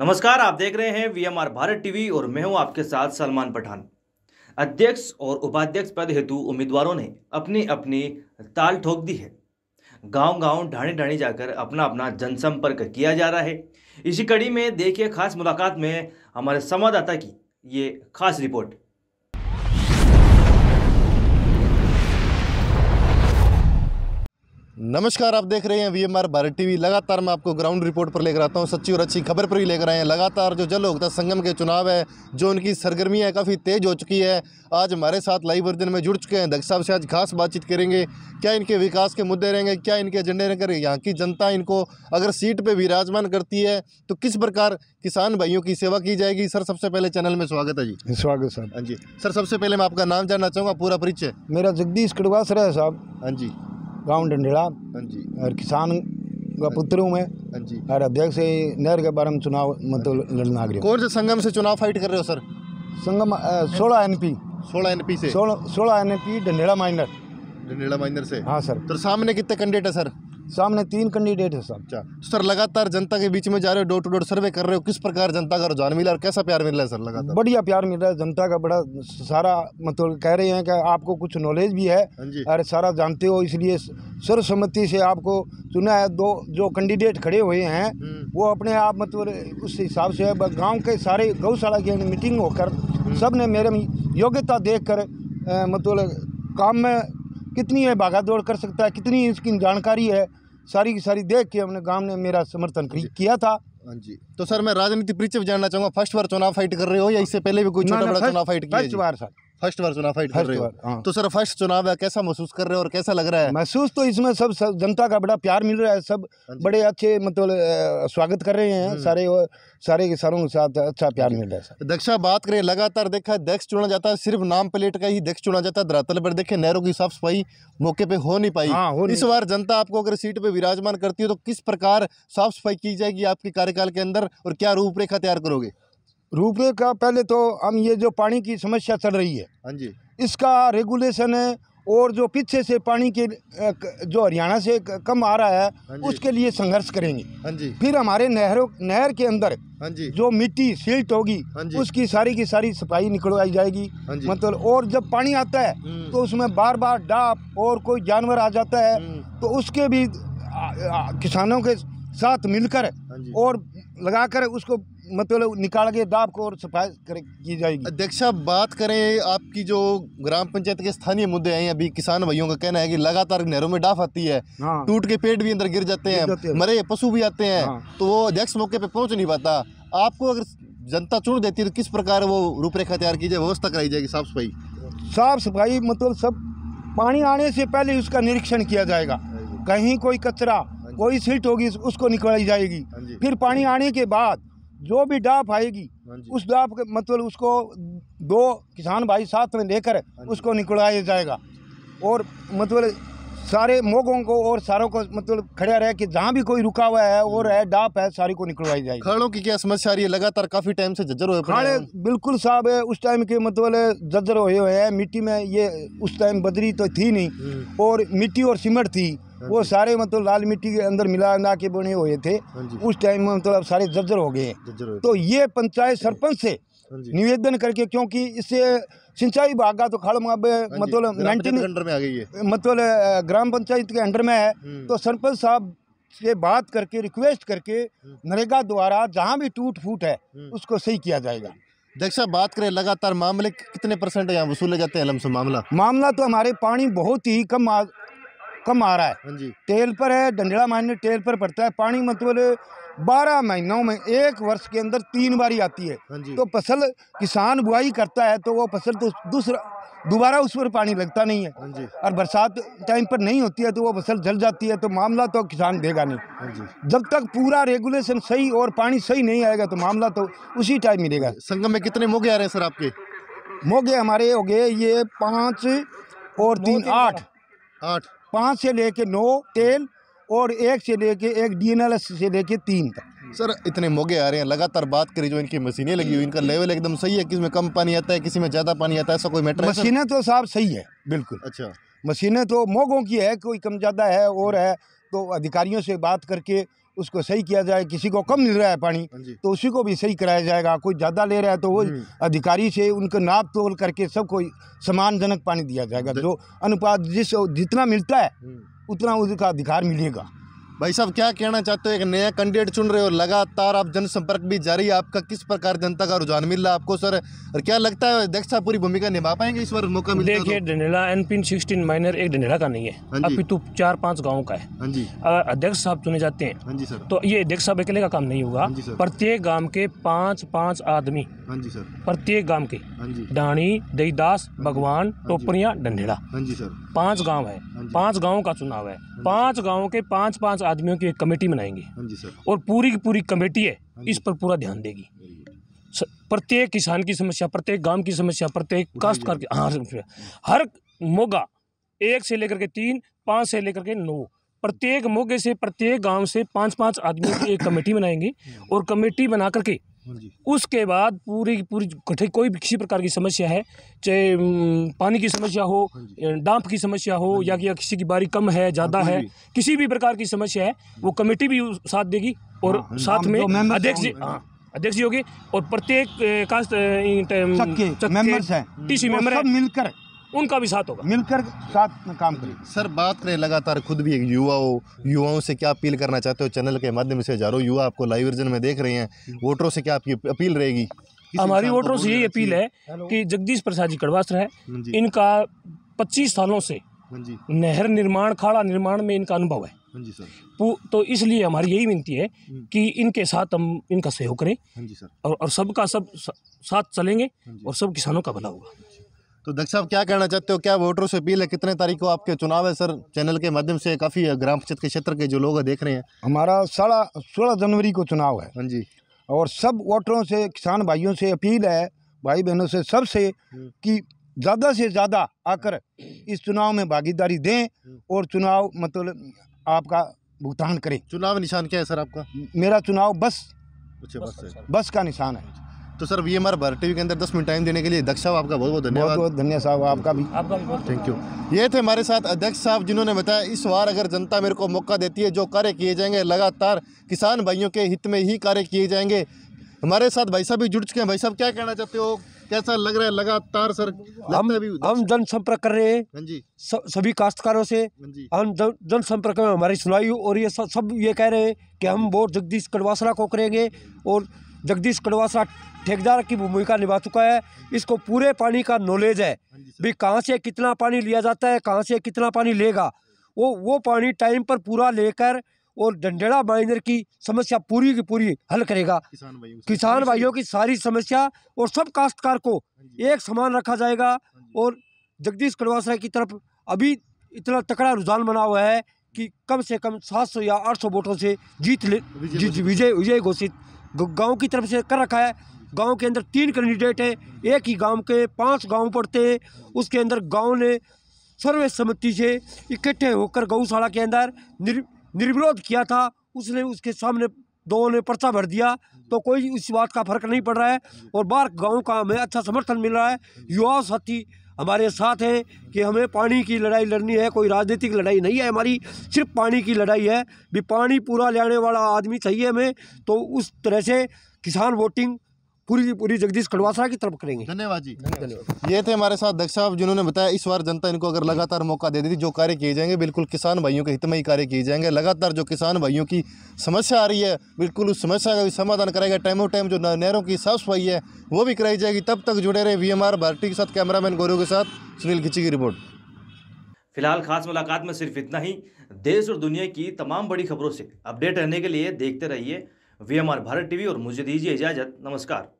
नमस्कार आप देख रहे हैं वीएमआर भारत टीवी और मैं हूं आपके साथ सलमान पठान अध्यक्ष और उपाध्यक्ष पद हेतु उम्मीदवारों ने अपनी अपनी ताल ठोक दी है गांव गांव ढाणी ढाणी जाकर अपना अपना जनसंपर्क किया जा रहा है इसी कड़ी में देखिए खास मुलाकात में हमारे संवाददाता की ये खास रिपोर्ट नमस्कार आप देख रहे हैं V M R Bharat TV लगातार मैं आपको ग्राउंड रिपोर्ट पर लेकर आता हूं सच्ची और अच्छी खबर पर ही लेकर आए हैं लगातार जो जल होता संगम के चुनाव है जो उनकी सरगर्मियाँ काफ़ी तेज़ हो चुकी है आज हमारे साथ लाइव वर्जन में जुड़ चुके हैं दक्ष साहब से आज खास बातचीत करेंगे क्या इनके विकास के मुद्दे रहेंगे क्या इनके एजेंडे रहेंगे यहाँ की जनता इनको अगर सीट पर विराजमान करती है तो किस प्रकार किसान भाइयों की सेवा की जाएगी सर सबसे पहले चैनल में स्वागत है जी स्वागत सर हाँ जी सर सबसे पहले मैं आपका नाम जानना चाहूँगा पूरा परिचय मेरा जगदीश कड़वास रहा है साहब हाँ जी गांव डंडेला हाँ और किसान का पुत्र हूँ मैं हाँ और अध्यक्ष नहर के बारे में चुनाव मतलब लड़ना आग्रह कौन से संगम से चुनाव फाइट कर रहे हो सर संगम सोलह एन पी सोलह एन पी से सोलह N P Dandela minor Dandela minor से हाँ सर तो सामने कितने कैंडिडेट है सर सामने तीन कैंडिडेट है सर अच्छा तो सर लगातार जनता के बीच में जा रहे हो डोर टू डोर सर्वे कर रहे हो किस प्रकार जनता का रुझान मिला और कैसा प्यार मिल रहा है सर लगातार बढ़िया प्यार मिल रहा है जनता का बड़ा सारा मतलब कह रहे हैं कि आपको कुछ नॉलेज भी है हाँ और सारा जानते हो इसलिए सर्वसम्मति से आपको चुना है दो जो कैंडिडेट खड़े हुए हैं हम्म। वो अपने आप मतलब उस हिसाब से गाँव के सारे गौशाला की मीटिंग होकर हम्म। सब ने मेरे योग्यता देख कर मतलब काम में कितनी है भागा दौड़ कर सकता है कितनी इसकी जानकारी है सारी की सारी देख के हमने गांव ने मेरा समर्थन हाँ किया था हाँ जी तो सर मैं राजनीति परिचय जानना चाहूंगा फर्स्ट बार चुनाव फाइट कर रहे हो या इससे पहले भी कोई छोटा बड़ा चुनाव फाइट किया फर्स्ट बार सर फर्स्ट बार चुनाव फाइट कर रहे हो हाँ। तो सर फर्स्ट चुनाव है कैसा महसूस कर रहे हो और कैसा लग रहा है महसूस तो इसमें सब, जनता का बड़ा प्यार मिल रहा है सब हाँ बड़े अच्छे मतलब स्वागत कर रहे हैं हम्म। सारे और सारे के सारों के साथ अच्छा प्यार हाँ मिल रहा है दक्षा बात करें लगातार देखा दक्ष चुना जाता है सिर्फ नाम प्लेट का ही दक्ष चुना जाता है धरातल पर देखे नहरों की साफ सफाई मौके पर हो नहीं पाई हाँ, इस बार जनता आपको अगर सीट पर विराजमान करती है तो किस प्रकार साफ सफाई की जाएगी आपके कार्यकाल के अंदर और क्या रूपरेखा तैयार करोगे रुपये का पहले तो हम ये जो पानी की समस्या चल रही है हाँ जी इसका रेगुलेशन है और जो पीछे से पानी के जो हरियाणा से कम आ रहा है हाँ उसके लिए संघर्ष करेंगे हाँ जी फिर हमारे नहरों नहर के अंदर हाँ जी जो मिट्टी सिल्ट होगी हाँ उसकी सारी की सारी सफाई निकलवाई जाएगी हाँ मतलब और जब पानी आता है हम्म। तो उसमें बार बार डाप और कोई जानवर आ जाता है हम्म। तो उसके भी किसानों के साथ मिलकर और लगाकर उसको मतलब निकाल के दाब को और सफाई की जाएगी अध्यक्ष बात करें आपकी जो ग्राम पंचायत के स्थानीय मुद्दे हैं अभी किसान भाइयों का कहना है कि लगातार नहरों में डाफ आती है हाँ। टूट के पेट भी अंदर गिर जाते हैं मरे पशु भी आते हैं हाँ। तो वो अध्यक्ष मौके पर पहुँच नहीं पाता आपको अगर जनता चुन देती है तो किस प्रकार वो रूपरेखा तैयार की जाए व्यवस्था कराई जाएगी साफ सफाई साफ सफाई मतलब सब पानी आने से पहले उसका निरीक्षण किया जाएगा हाँ कहीं कोई कचरा हाँ कोई सीट होगी उसको निकाली जाएगी हाँ फिर पानी आने के बाद जो भी डाप आएगी हाँ उस डाप के मतलब उसको दो किसान भाई साथ में लेकर हाँ उसको निकलाया जाएगा और मतलब सारे मोगों को और सारों को मतलब खड़ा रहे कि जहाँ भी कोई रुका हुआ है और है डाप है सारी को निकलवाई जाएगी खड़ों की क्या समस्या आ रही है लगातार काफी टाइम से जज्जर हुए खड़े बिल्कुल साहब है उस टाइम के मतलब जज्जर हुए हुए हैं मिट्टी में ये उस टाइम बदरी तो थी नहीं हम्म। और मिट्टी और सिमट थी वो हाँ सारे मतलब लाल मिट्टी के अंदर मिला ना के बने हुए थे हाँ उस टाइम में मतलब सारे जर्जर हो गए तो ये पंचायत सरपंच से हाँ निवेदन करके क्योंकि इससे सिंचाई विभाग का तो खाड़ मतलब मतलब ग्राम पंचायत के अंडर में है हम्म। तो सरपंच साहब से बात करके रिक्वेस्ट करके हम्म। नरेगा द्वारा जहाँ भी टूट फूट है हम्म। उसको सही किया जाएगा देख बात करें लगातार मामले कितने परसेंट यहाँ वसूले जाते हैं मामला मामला तो हमारे पानी बहुत ही कम कम आ रहा है हाँ तेल पर है डंडेड़ा मायने तेल पर पड़ता है पानी मतलब बारह महीनों में एक वर्ष के अंदर तीन बारी आती है हाँ तो फसल किसान बुआई करता है तो वो फसल तो दूसरा दोबारा उस पर पानी लगता नहीं है हाँ और बरसात टाइम पर नहीं होती है तो वो फसल जल जाती है तो मामला तो किसान देगा नहीं जब तक पूरा रेगुलेशन सही और पानी सही नहीं आएगा तो मामला तो उसी टाइम मिलेगा संगम में कितने मोगे आ रहे हैं सर आपके मोगे हमारे हो गए ये पाँच और तीन आठ आठ पाँच से लेके नौ टेन और एक से लेके एक डी से लेके तीन तक सर इतने मोगे आ रहे हैं लगातार बात करी जो इनकी मशीनें लगी हुई इनका लेवल एकदम सही है किसी में कम पानी आता है किसी में ज़्यादा पानी आता है ऐसा कोई मैटर मशीनें तो साहब सही है बिल्कुल अच्छा मशीनें तो मोगों की है कोई कम ज़्यादा है और है तो अधिकारियों से बात करके उसको सही किया जाए किसी को कम मिल रहा है पानी हाँ तो उसी को भी सही कराया जाएगा कोई ज़्यादा ले रहा है तो वो हम्म। अधिकारी से उनका नाप तोल करके सबको समानजनक पानी दिया जाएगा जो अनुपात जिस जितना मिलता है हम्म। उतना उसका अधिकार मिलेगा भाई साहब क्या कहना चाहते हो एक नया कैंडिडेट चुन रहे हो लगातार आप जनसंपर्क भी जारी आपका किस प्रकार जनता का रुझान मिल रहा है आपको सर और क्या लगता है अध्यक्ष साहब पूरी भूमिका निभा पाएंगे इस बार मौका मिलता तो? देखिए डंडेला एन पिन सिक्सटीन माइनर एक डंडेला का नहीं है हाँ अभी तो चार पाँच गाँव का है हाँ अगर अध्यक्ष साहब चुने जाते हैं हाँ तो ये अध्यक्ष साहब अकेले का काम नहीं होगा प्रत्येक गाँव के पाँच पाँच आदमी प्रत्येक गाँव के डाणी दईदास भगवान टोपरिया डंडेला पाँच गाँव है पाँच गाँव का चुनाव है हाँ पांच गांव के पांच पांच आदमियों की एक कमेटी बनाएंगे हाँ और पूरी की पूरी कमेटी है हाँ इस पर पूरा ध्यान देगी तो प्रत्येक किसान की समस्या प्रत्येक गांव की समस्या प्रत्येक कास्ट करके हाँ हर मोगा एक से लेकर के तीन पाँच से लेकर के नौ प्रत्येक मोगे से प्रत्येक गांव से पांच पांच आदमियों की एक कमेटी बनाएंगे और कमेटी बना करके हाँ उसके बाद पूरी पूरी कठे कोई भी किसी प्रकार की समस्या है चाहे पानी की समस्या हो हाँ डांप की समस्या हो हाँ या किसी की बारी कम है ज़्यादा है किसी भी प्रकार की समस्या है वो कमेटी भी साथ देगी और साथ में अध्यक्ष अध्यक्ष जी होगी और प्रत्येक कास्ट टीसी मेंबर मिलकर उनका भी साथ होगा मिलकर साथ काम करें सर बात करें लगातार खुद भी एक युवा हो युवाओं से क्या अपील करना चाहते हो चैनल के माध्यम से हजारों युवा आपको लाइव वर्जन में देख रहे हैं वोटरों से क्या आपकी अपील रहेगी हमारी वोटरों से यही अपील है कि जगदीश प्रसाद जी कड़वास्त्र है हाँ इनका पच्चीस सालों से हाँ नहर निर्माण खाड़ा निर्माण में इनका अनुभव है हाँ सर तो इसलिए हमारी यही विनती है हम्म। कि इनके साथ हम इनका सहयोग करें और, और सबका सब साथ चलेंगे और सब किसानों का भला होगा तो दक्ष साहब क्या कहना चाहते हो क्या वोटरों से अपील है कितने तारीख को आपके चुनाव है सर चैनल के माध्यम से काफ़ी ग्राम पंचायत के क्षेत्र के जो लोग देख रहे हैं हमारा साढ़ा सोलह जनवरी को चुनाव है हाँ जी और सब वोटरों से किसान भाइयों से अपील है भाई बहनों से सबसे हम्म। कि ज़्यादा से ज़्यादा आकर इस चुनाव में भागीदारी दें हम्म। और चुनाव मतलब आपका भुगतान करें चुनाव निशान क्या है सर आपका मेरा चुनाव बस अच्छा, बस, बस का निशान है तो sir V M R Bharat TV के अंदर दस मिनट टाइम देने के लिए अध्यक्ष साहब आपका बहुत बहुत धन्यवाद बहुत धन्यवाद साहब आपका भी आपका भी थैंक यू ये थे हमारे साथ अध्यक्ष साहब जिन्होंने बताया इस बार अगर जनता मेरे को मौका देती है जो कार्य किए जाएंगे लगातार किसान भाइयों के हित में ही कार्य किए जाएंगे हमारे साथ भाई साहब भी जुड़ चुके हैं भाई साहब क्या कहना चाहते हो कैसा लग रहा है लगातार सर हम हम जनसंपर्क कर रहे हैं हाँ जी सभी काश्तकारों से हाँ हम जनसंपर्क में हमारी सुनाई और ये सब ये कह रहे हैं कि हम वोट जगदीश कड़वासरा को करेंगे और जगदीश कड़वासा ठेकेदार की भूमिका निभा चुका है इसको पूरे पानी का नॉलेज है हाँ भी कहाँ से कितना पानी लिया जाता है कहाँ से कितना पानी लेगा वो वो पानी टाइम पर पूरा लेकर और डंडेड़ा माइनर की समस्या पूरी की पूरी हल करेगा किसान भाइयों किसान भाइयों की सारी समस्या और सब काश्तकार को हाँ एक समान रखा जाएगा हाँ और जगदीश कड़वासा की तरफ अभी इतना तकड़ा रुझान बना हुआ है कि कम से कम 700 या 800 वोटों से जीत ले विजय विजय घोषित गांव की तरफ से कर रखा है गांव के अंदर तीन कैंडिडेट हैं एक ही गांव के पांच गांव पड़ते हैं उसके अंदर गांव ने सर्वसम्मति से इकट्ठे होकर गौशाला के अंदर निर, निर्विरोध किया था उसने उसके सामने दो ने पर्चा भर दिया तो कोई इस बात का फर्क नहीं पड़ रहा है और बाहर गांव का हमें अच्छा समर्थन मिल रहा है युवा साथी हमारे साथ हैं कि हमें पानी की लड़ाई लड़नी है कोई राजनीतिक लड़ाई नहीं है हमारी सिर्फ पानी की लड़ाई है भी पानी पूरा लेने वाला आदमी चाहिए हमें तो उस तरह से किसान वोटिंग पूरी की पूरी जगदीश खंडवासरा की तरफ करेंगे धन्यवाद जी धन्यवाद ये थे हमारे साथ दक्ष साहब जिन्होंने बताया इस बार जनता इनको अगर लगातार मौका दे देती जो कार्य किए जाएंगे बिल्कुल किसान भाइयों के हित में ही कार्य किए जाएंगे लगातार जो किसान भाइयों की समस्या आ रही है बिल्कुल उस समस्या का भी समाधान कराएगा टाइम टू टाइम जो नहरों की साफ सफाई है वो भी कराई जाएगी तब तक जुड़े रहे वी एम भारती के साथ कैमरामैन गौरव के साथ सुनील खिची की रिपोर्ट फिलहाल खास मुलाकात में सिर्फ इतना ही देश और दुनिया की तमाम बड़ी खबरों से अपडेट रहने के लिए देखते रहिए V M R Bharat TV और मुझे दीजिए इजाजत नमस्कार